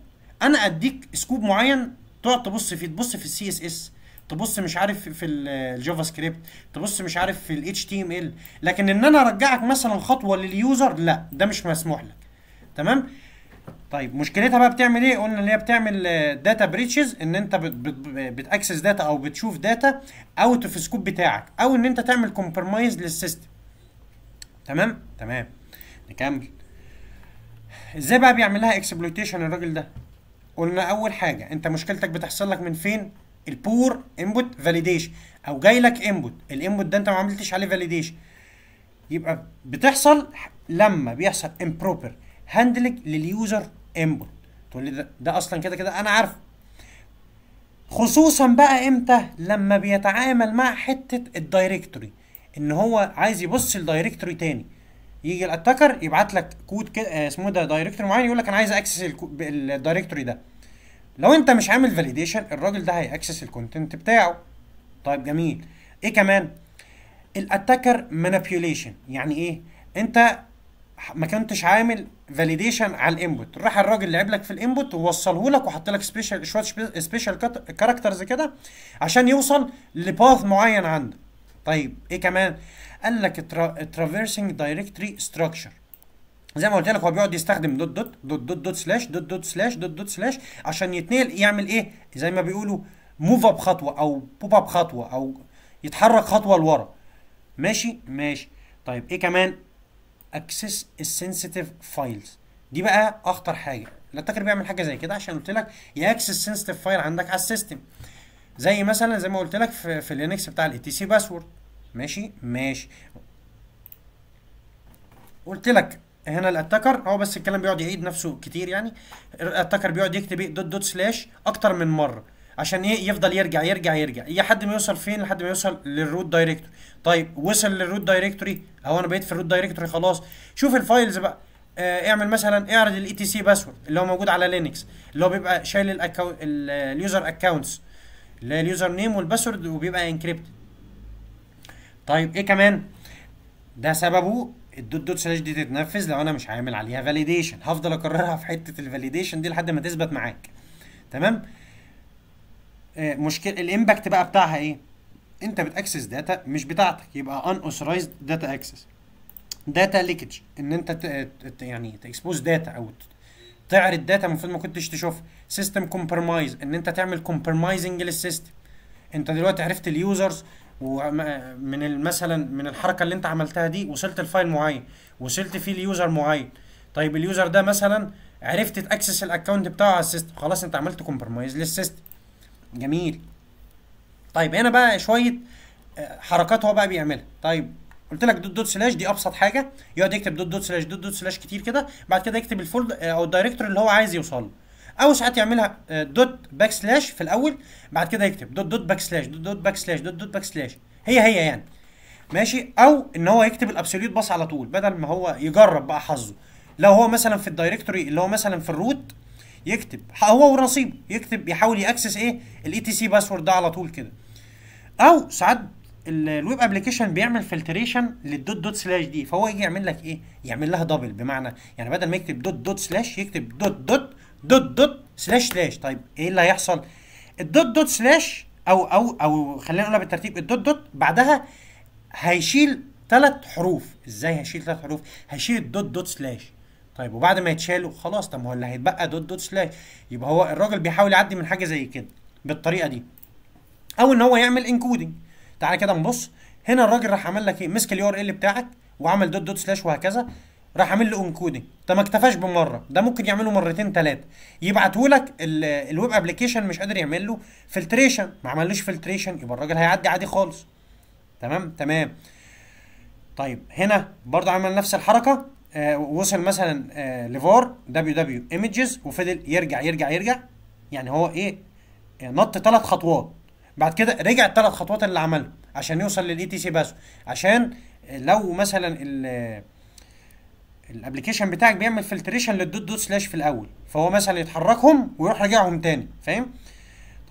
انا اديك سكوب معين تقعد تبص فيه تبص في السي اس اس تبص مش عارف في الجافا سكريبت تبص مش عارف في الاتش تي ام ال لكن ان انا ارجعك مثلا خطوه لليوزر لا ده مش مسموح لك تمام طيب مشكلتها بقى بتعمل ايه قلنا ان هي بتعمل داتا آه، بريتشز ان انت بتاكسس داتا او بتشوف داتا اوت اوف سكوب بتاعك او ان انت تعمل كومبرمايز للسيستم تمام تمام نكمل ازاي بقى بيعمل لها اكسبلويتيشن الراجل ده قلنا اول حاجه انت مشكلتك بتحصل لك من فين البور انبوت فاليديشن او جاي لك انبوت الانبوت ده انت ما عملتش عليه فاليديشن يبقى بتحصل لما بيحصل امبروبر هاندلنج لليوزر انبوت تقول لي ده, اصلا كده كده انا عارفه خصوصا بقى امتى لما بيتعامل مع حته الدايركتوري ان هو عايز يبص الدايركتوري تاني يجي الاتاكر يبعت لك كود كده آه، اسمه ده دايركتوري معين يقول لك انا عايز اكسس الدايركتوري ده لو انت مش عامل فاليديشن الراجل ده هيأكسس الكونتنت بتاعه طيب جميل ايه كمان الاتاكر مانيبيوليشن يعني ايه انت ما كنتش عامل فاليديشن على الانبوت راح الراجل لعب لك في الانبوت ووصله لك وحط لك سبيشال شويه سبيشال كاركترز كده عشان يوصل لباث معين عندك طيب ايه كمان قال لك الترافيرسنج دايركتري ستراكشر زي ما قلت لك هو بيقعد يستخدم دوت دوت دوت دوت دوت سلاش دوت دوت سلاش دوت دوت سلاش عشان يتنقل يعمل ايه زي ما بيقولوا موف اب خطوه او بوب اب خطوه او يتحرك خطوه لورا ماشي ماشي طيب ايه كمان اكسس السنسيتيف فايلز دي بقى اخطر حاجه الاتاكر بيعمل حاجه زي كده عشان قلت لك ياكسس سنسيتيف فايل عندك على السيستم زي مثلا زي ما قلت لك في, في لينكس بتاع الاي تي سي باسورد ماشي ماشي قلت لك هنا الاتاكر هو بس الكلام بيقعد يعيد نفسه كتير يعني الاتاكر بيقعد يكتب دوت دوت سلاش اكتر من مره عشان ايه يفضل يرجع يرجع يرجع يا حد ما يوصل فين لحد ما يوصل للروت دايركتوري طيب وصل للروت دايركتوري او انا بقيت في الروت دايركتوري خلاص شوف الفايلز بقى آه اعمل مثلا اعرض الاي تي سي باسورد اللي هو موجود على لينكس اللي هو بيبقى شايل الاكونت اليوزر اكونتس اللي هي اليوزر نيم والباسورد وبيبقى انكريبتد طيب ايه كمان ده سببه الدوت دوت سلاش دي تتنفذ لو انا مش عامل عليها فاليديشن هفضل اكررها في حته الفاليديشن دي لحد ما تثبت معاك تمام آه، مشكله الامباكت بقى بتاعها ايه انت بتاكسس داتا مش بتاعتك يبقى ان اوثرايزد داتا اكسس داتا ليكج ان انت يعني تكسبوز داتا او تعرض داتا المفروض ما كنتش تشوفها سيستم كومبرمايز ان انت تعمل كومبرمايزنج للسيستم انت دلوقتي عرفت اليوزرز ومن مثلا من الحركه اللي انت عملتها دي وصلت لفايل معين وصلت فيه ليوزر معين طيب اليوزر ده مثلا عرفت تاكسس الاكونت بتاعه على السيستم خلاص انت عملت كومبرمايز للسيستم جميل طيب هنا بقى شويه آه، حركات هو بقى بيعملها طيب قلت لك دوت دوت سلاش دي ابسط حاجه يقعد يكتب دوت دوت سلاش دوت دوت سلاش كتير كده بعد كده يكتب الفولد آه، او الدايركتور اللي هو عايز يوصل له او ساعات يعملها آه، دوت باك سلاش في الاول بعد كده يكتب دوت دوت باك سلاش دوت دوت باك سلاش دوت دوت باك سلاش هي هي يعني ماشي او ان هو يكتب الابسوليوت باس على طول بدل ما هو يجرب بقى حظه لو هو مثلا في الدايركتوري اللي هو مثلا في الروت يكتب هو ورصيبه يكتب يحاول ياكسس ايه الاي تي سي باسورد ده على طول كده او ساعات الويب ابلكيشن بيعمل فلتريشن للدوت دوت سلاش دي فهو يجي يعمل لك ايه يعمل لها دبل بمعنى يعني بدل ما يكتب دوت دوت سلاش يكتب دوت دوت دوت دوت سلاش سلاش طيب ايه اللي هيحصل الدوت دوت سلاش او او او خلينا نقولها بالترتيب الدوت دوت بعدها هيشيل ثلاث حروف ازاي هيشيل ثلاث حروف هيشيل الدوت دوت سلاش طيب وبعد ما يتشالوا خلاص طب ما هو اللي هيتبقى دوت دوت سلاش يبقى هو الراجل بيحاول يعدي من حاجه زي كده بالطريقه دي او ان هو يعمل انكودنج تعالى كده نبص هنا الراجل راح عمل لك ايه مسك اليو ار ال بتاعك وعمل دوت دوت سلاش وهكذا راح عامل له انكودنج ده ما اكتفاش بمره ده ممكن يعمله مرتين ثلاثه يبعته لك الويب ابلكيشن مش قادر يعمل له فلتريشن ما عملوش فلتريشن يبقى الراجل هيعدي عادي خالص تمام تمام طيب هنا برضه عمل نفس الحركه آه وصل مثلا آه لفار دبليو دبليو ايمجز وفضل يرجع يرجع يرجع يعني هو ايه نط ثلاث خطوات بعد كده رجع الثلاث خطوات اللي عملهم عشان يوصل للاي تي e سي باسو عشان لو مثلا الابلكيشن بتاعك بيعمل فلتريشن للدوت دوت سلاش في الاول فهو مثلا يتحركهم ويروح راجعهم تاني فاهم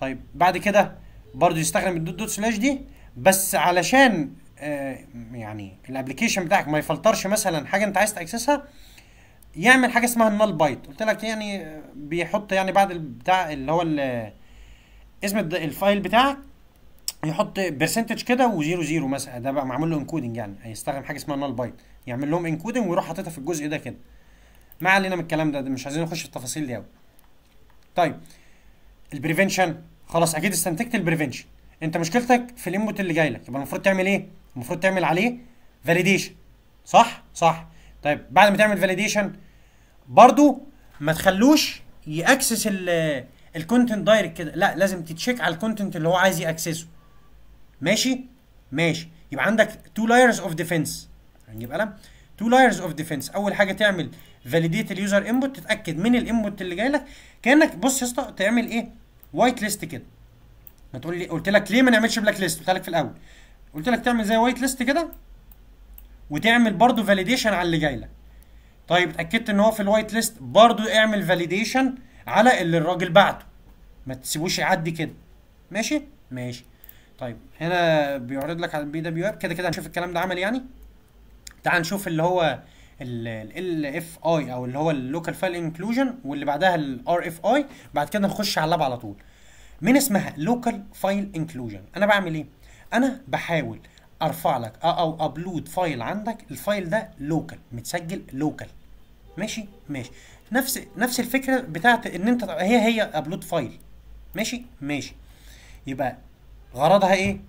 طيب بعد كده برضو يستخدم الدوت دوت سلاش دي بس علشان آه يعني الابلكيشن بتاعك ما يفلترش مثلا حاجه انت عايز تاكسسها يعمل حاجه اسمها النال بايت قلت لك يعني آه، بيحط يعني بعد بتاع اللي هو اسم الفايل بتاعك يحط برسنتج كده وزيرو زيرو مثلا ده بقى معمول له انكودنج يعني هيستخدم حاجه اسمها نال بايت يعمل لهم انكودنج ويروح حاططها في الجزء ده كده ما علينا من الكلام ده, ده مش عايزين نخش في التفاصيل دي قوي طيب البريفنشن خلاص اكيد استنتجت البريفنشن انت مشكلتك في الانبوت اللي جاي لك يبقى المفروض تعمل ايه المفروض تعمل عليه فاليديشن صح صح طيب بعد ما تعمل فاليديشن برضو ما تخلوش ياكسس الكونتنت دايركت كده لا لازم تتشيك على الكونتنت اللي هو عايز ياكسسه ماشي ماشي يبقى عندك تو لايرز اوف ديفنس هنجيب قلم تو لايرز اوف ديفنس اول حاجه تعمل فاليديت اليوزر انبوت تتاكد من الانبوت اللي جاي لك كانك بص يا اسطى تعمل ايه وايت ليست كده ما تقول لي قلت لك ليه ما نعملش بلاك ليست قلت لك في الاول قلت لك تعمل زي وايت ليست كده وتعمل برضو فاليديشن على اللي جاي لك طيب اتاكدت ان هو في الوايت ليست برضو اعمل فاليديشن على اللي الراجل بعته ما تسيبوش يعدي كده ماشي ماشي طيب هنا بيعرض لك على البي دبليو اب كده كده هنشوف الكلام ده عمل يعني تعال نشوف اللي هو ال اف اي او اللي هو اللوكال فايل انكلوجن واللي بعدها الار اف اي بعد كده نخش على اللاب على طول من اسمها لوكال فايل انكلوجن انا بعمل ايه انا بحاول ارفع لك او ابلود فايل عندك الفايل ده لوكال متسجل لوكال ماشي ماشي نفس نفس الفكره بتاعت ان انت هي هي ابلود فايل ماشي ماشي يبقى غرضها ايه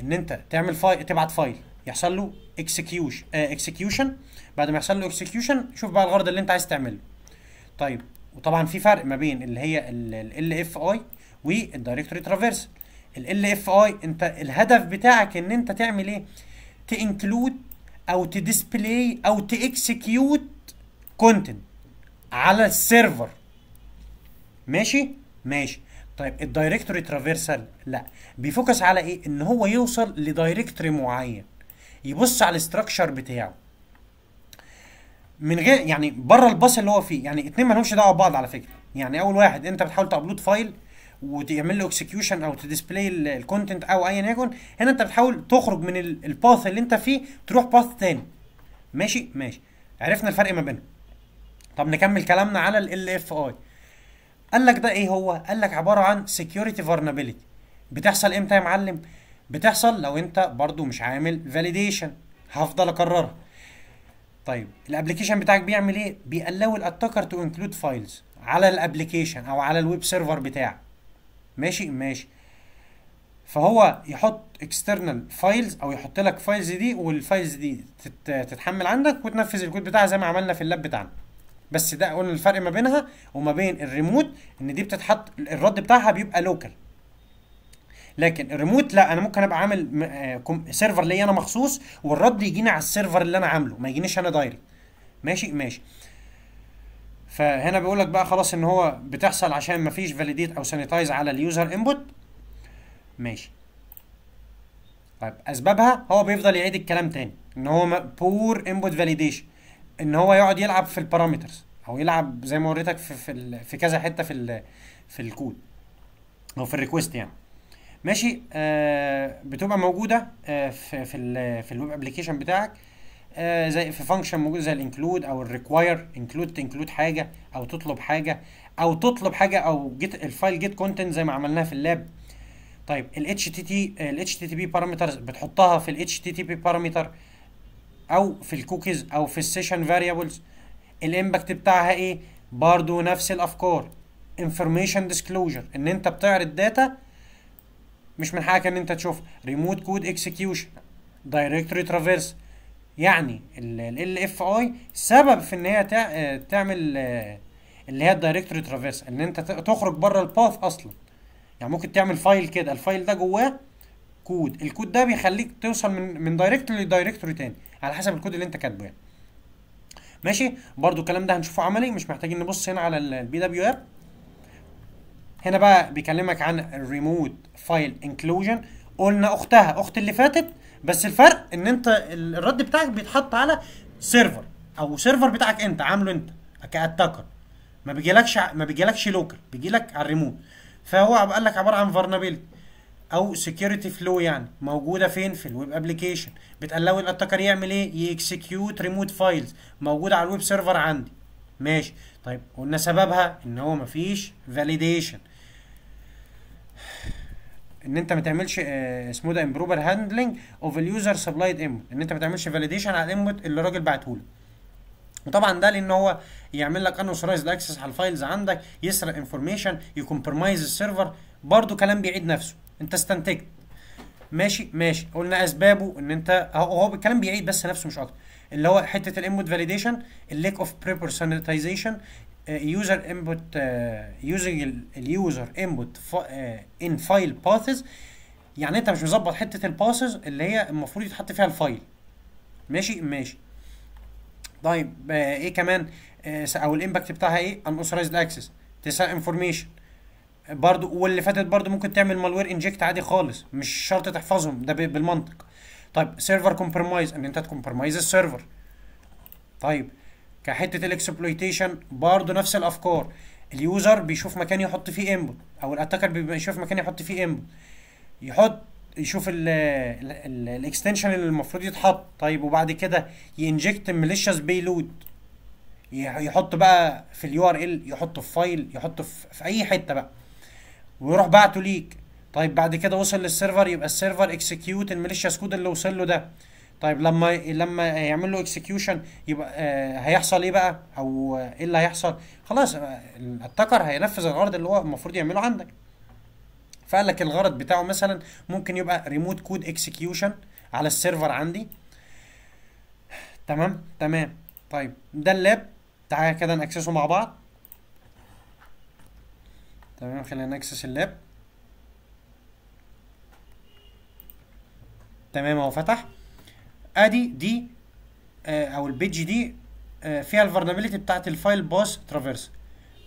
ان انت تعمل فايل تبعت فايل يحصل له اكسكيوشن اكسكيوشن آه، بعد ما يحصل له اكسكيوشن شوف بقى الغرض اللي انت عايز تعمله طيب وطبعا في فرق ما بين اللي هي ال اف اي والدايركتوري ترافيرس ال اف اي انت الهدف بتاعك ان انت تعمل ايه تانكلود او تديسبلاي او تاكسكيوت كونتنت على السيرفر ماشي ماشي طيب الدايركتوري ترافيرسال لا بيفوكس على ايه ان هو يوصل لدايركتوري معين يبص على الاستراكشر بتاعه من غير يعني بره الباص اللي هو فيه يعني اتنين مالهمش دعوه ببعض على فكره يعني اول واحد انت بتحاول تابلود فايل وتعمل له اكسكيوشن او تديسبلاي الكونتنت او ايا يكن هنا انت بتحاول تخرج من الباث اللي انت فيه تروح باث تاني ماشي ماشي عرفنا الفرق ما بينهم طب نكمل كلامنا على ال اف اي قال لك ده ايه هو قال لك عباره عن سكيورتي فارنابيلتي بتحصل امتى يا معلم بتحصل لو انت برضو مش عامل فاليديشن هفضل اكررها طيب الابلكيشن بتاعك بيعمل ايه بيقلو الاتاكر تو انكلود فايلز على الابلكيشن او على الويب سيرفر بتاعك ماشي ماشي فهو يحط اكسترنال فايلز او يحط لك فايلز دي والفايلز دي تتحمل عندك وتنفذ الكود بتاعها زي ما عملنا في اللاب بتاعنا بس ده قلنا الفرق ما بينها وما بين الريموت ان دي بتتحط الرد بتاعها بيبقى لوكال لكن الريموت لا انا ممكن ابقى عامل آه، سيرفر ليا انا مخصوص والرد يجيني على السيرفر اللي انا عامله ما يجينيش انا دايركت ماشي ماشي فهنا بيقول لك بقى خلاص ان هو بتحصل عشان ما فيش فاليديت او سانيتايز على اليوزر انبوت ماشي طيب اسبابها هو بيفضل يعيد الكلام تاني ان هو بور انبوت فاليديشن ان هو يقعد يلعب في البارامترز او يلعب زي ما وريتك في في, في كذا حته في في الكود او في الريكوست يعني ماشي آه بتبقى موجوده آه في في الـ في الويب ابلكيشن بتاعك آه زي في فانكشن موجود زي الانكلود او الريكواير انكلود تنكلود حاجه او تطلب حاجه او تطلب حاجه او جيت الفايل جيت كونتنت زي ما عملناها في اللاب طيب ال HTTP آه، ال HTTP بارامترز بتحطها في ال HTTP بارامتر او في الكوكيز او في السيشن فاريبلز الامباكت بتاعها ايه برضو نفس الافكار انفورميشن ديسكلوجر ان انت بتعرض داتا مش من حقك ان انت تشوف ريموت كود اكسكيوشن دايركتوري ترافيرس يعني ال اف اي سبب في ان هي آه، تعمل آه، اللي هي الدايركتوري ترافيرس ان انت تخرج بره الباث اصلا يعني ممكن تعمل فايل كده الفايل ده جواه كود الكود ده بيخليك توصل من من دايركتوري لدايركتوري تاني على حسب الكود اللي انت كاتبه يعني. ماشي برضو الكلام ده هنشوفه عملي مش محتاجين نبص هنا على البي دبليو اب هنا بقى بيكلمك عن الريموت فايل انكلوجن قلنا اختها اخت اللي فاتت بس الفرق ان انت الرد بتاعك بيتحط على سيرفر او سيرفر بتاعك انت عامله انت كاتاكر ما بيجيلكش ما بيجيلكش لوكال بيجيلك على الريموت فهو قال لك عباره عن فارنابيلتي او سكيورتي فلو يعني موجوده فين في الويب ابلكيشن بتقلوي الاتاكر يعمل ايه يكسكيوت ريموت فايلز موجوده على الويب سيرفر عندي ماشي طيب قلنا سببها ان هو ما فيش فاليديشن ان انت ما تعملش آه، اسمه ده امبروبر هاندلنج اوف اليوزر سبلايد انبوت ان انت ما تعملش فاليديشن على الانبوت اللي الراجل بعته لك وطبعا ده لان هو يعمل لك انوثرايزد اكسس على الفايلز عندك يسرق انفورميشن يكمبرمايز السيرفر برده كلام بيعيد نفسه انت استنتجت ماشي ماشي قلنا اسبابه ان انت هو الكلام بيعيد بس نفسه مش اكتر اللي هو حته الانبوت فاليديشن الليك اوف سانيتايزيشن يوزر انبوت يوزنج اليوزر انبوت ان فايل باثز يعني انت مش مظبط حته الباثز اللي هي المفروض يتحط فيها الفايل ماشي ماشي طيب uh, ايه كمان uh, او الامباكت بتاعها ايه unauthorized access تسع انفورميشن برضو واللي فاتت برضو ممكن تعمل مالوير انجكت عادي خالص مش شرط تحفظهم ده بالمنطق طيب سيرفر كومبرمايز ان انت تكمبرمايز السيرفر طيب كحته الاكسبلويتيشن برضه نفس الافكار اليوزر بيشوف مكان يحط فيه انبوت او الاتاكر بيشوف مكان يحط فيه انبوت يحط يشوف الاكستنشن اللي المفروض يتحط طيب وبعد كده ينجكت ماليشيس بيلود يحط بقى في اليو ار ال يحطه في فايل يحطه في, اي حته بقى ويروح بعته ليك طيب بعد كده وصل للسيرفر يبقى السيرفر اكسكيوت الماليشيس كود اللي وصل له ده طيب لما لما يعمل له اكسكيوشن يبقى آه هيحصل ايه بقى او ايه اللي هيحصل خلاص آه، الاتاكر هينفذ الغرض اللي هو المفروض يعمله عندك فقال لك الغرض بتاعه مثلا ممكن يبقى ريموت كود اكسكيوشن على السيرفر عندي تمام تمام طيب ده اللاب تعالى كده نأكسسه مع بعض تمام خلينا نأكسس اللاب تمام اهو فتح ادي دي آه، او البيج دي آه، فيها الفرنابيلتي بتاعت الفايل باس ترافيرس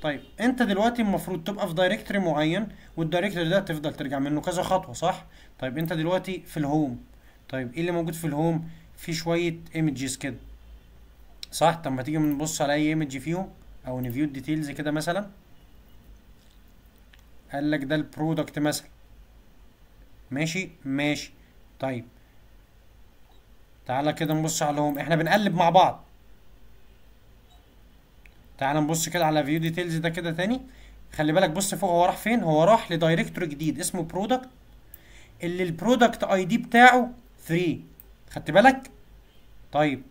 طيب انت دلوقتي المفروض تبقى في دايركتوري معين والدايركتوري ده تفضل ترجع منه كذا خطوه صح طيب انت دلوقتي في الهوم طيب ايه اللي موجود في الهوم في شويه ايمجز كده صح طب ما تيجي نبص على اي ايمج فيهم او نفيو الديتيلز كده مثلا قال لك ده البرودكت مثلا ماشي ماشي طيب تعالى كده نبص عليهم احنا بنقلب مع بعض تعالى نبص كده على فيو ديتيلز ده كده تاني خلي بالك بص فوق هو راح فين هو راح لدايركتور جديد اسمه برودكت اللي البرودكت اي دي بتاعه 3 خدت بالك طيب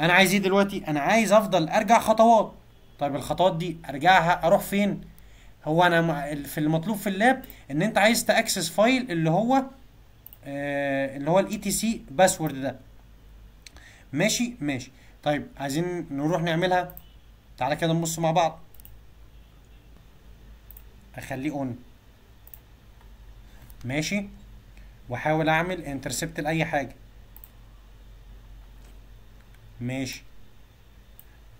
انا عايز ايه دلوقتي انا عايز افضل ارجع خطوات طيب الخطوات دي ارجعها اروح فين هو انا في المطلوب في اللاب ان انت عايز تاكسس فايل اللي هو آه، اللي هو الاي تي سي باسورد ده ماشي ماشي طيب عايزين نروح نعملها تعالى كده نبص مع بعض اخليه اون ماشي واحاول اعمل انترسبت لاي حاجه ماشي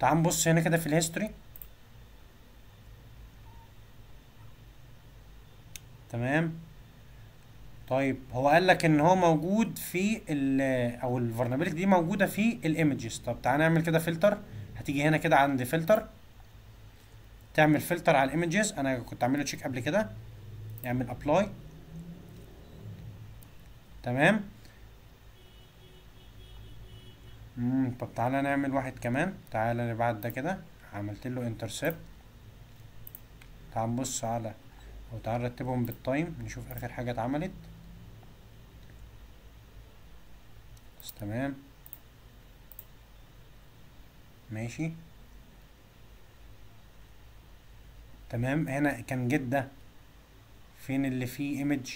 تعال نبص هنا كده في الهيستوري تمام طيب هو قال لك ان هو موجود في ال او الفولنربيلتي دي موجوده في الايمجز طب تعالى نعمل كده فلتر هتيجي هنا كده عند فلتر تعمل فلتر على الايمجز انا كنت عامله تشيك قبل كده اعمل ابلاي تمام امم طب تعالى نعمل واحد كمان تعالى نبعت ده كده عملت له انترسبت تعال نبص على او تعال نرتبهم بالتايم نشوف اخر حاجه اتعملت تمام ماشي تمام هنا كان جدة فين اللي فيه ايمج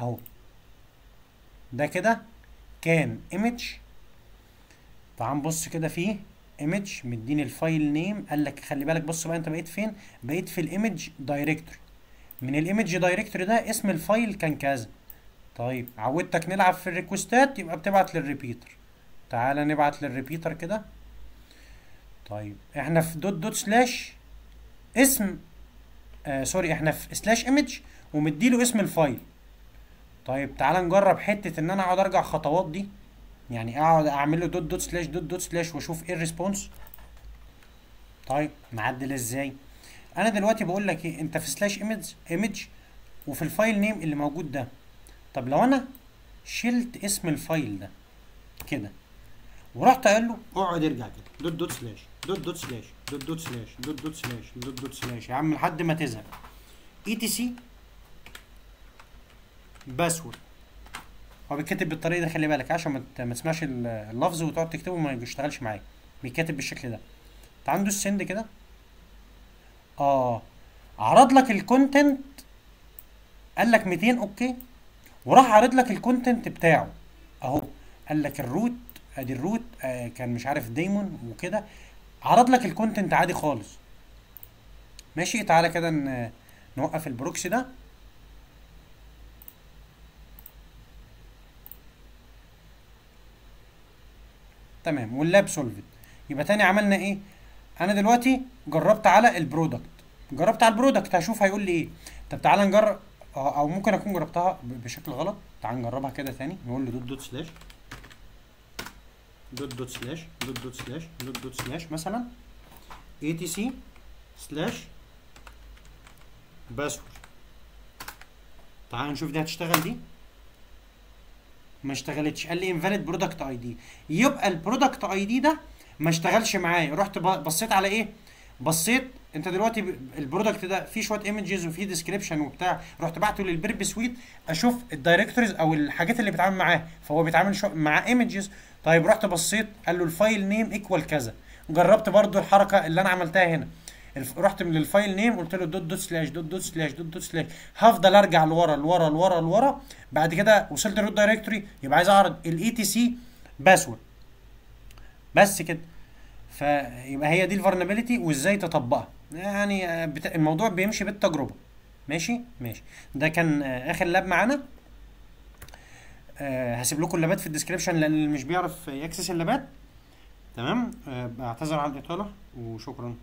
اهو ده كده كان ايمج تعال نبص كده فيه ايمج مديني الفايل نيم قال لك خلي بالك بص بقى انت بقيت فين بقيت في الايمج دايركتوري من الايمج دايركتوري ده اسم الفايل كان كذا طيب عودتك نلعب في الريكوستات يبقى بتبعت للريبيتر تعالى نبعت للريبيتر كده طيب احنا في دوت دوت سلاش اسم آه سوري احنا في سلاش ايمج ومديله اسم الفايل طيب تعالى نجرب حته ان انا اقعد ارجع خطوات دي يعني اقعد اعمل له دوت دوت سلاش دوت دوت سلاش واشوف ايه الريسبونس طيب نعدل ازاي انا دلوقتي بقول لك ايه انت في سلاش ايمج ايمج وفي الفايل نيم اللي موجود ده طب لو انا شلت اسم الفايل ده كده ورحت قايل له اقعد ارجع كده دوت دوت سلاش دوت دوت سلاش دوت دوت سلاش دوت دوت سلاش دوت دوت سلاش يا عم لحد ما تزهق اي تي سي باسورد هو بيتكتب بالطريقه دي خلي بالك عشان ما تسمعش اللفظ وتقعد تكتبه وما يشتغلش معاك بيتكتب بالشكل ده انت عنده السند كده اه عرض لك الكونتنت قال لك 200 اوكي وراح عارض لك الكونتنت بتاعه اهو قال لك الروت ادي الروت آه كان مش عارف ديمون وكده عرض لك الكونتنت عادي خالص ماشي تعالى كده نوقف البروكسي ده تمام واللاب سولفت يبقى تاني عملنا ايه انا دلوقتي جربت على البرودكت جربت على البرودكت هشوف هيقول لي ايه طب تعالى نجرب او ممكن اكون جربتها بشكل غلط تعال نجربها كده تاني نقول له دوت دوت سلاش دوت دوت سلاش دوت دوت سلاش دوت دوت سلاش مثلا اي تي سي سلاش باسورد تعال نشوف دي هتشتغل دي ما اشتغلتش قال لي انفاليد برودكت اي دي يبقى البرودكت اي دي ده ما اشتغلش معايا رحت بصيت على ايه بصيت انت دلوقتي البرودكت ده فيه شويه ايمجز وفيه ديسكريبشن وبتاع رحت بعته للبرب سويت اشوف الدايركتوريز او الحاجات اللي بيتعامل معاها فهو بيتعامل مع ايمجز طيب رحت بصيت قال له الفايل نيم ايكوال كذا جربت برضو الحركه اللي انا عملتها هنا رحت من الفايل نيم قلت له دوت دوت سلاش دوت دوت سلاش دوت دوت سلاش هفضل ارجع لورا لورا لورا لورا بعد كده وصلت للروت دايركتوري يبقى عايز اعرض الاي تي سي باسورد بس كده فيبقى هي دي الفارنابيلتي وازاي تطبقها يعني آه، الموضوع بيمشي بالتجربه ماشي ماشي ده كان آه، اخر لاب معانا آه هسيب لكم اللابات في الديسكربشن لان اللي مش بيعرف يكسس اللابات تمام آه بعتذر عن الاطاله وشكرا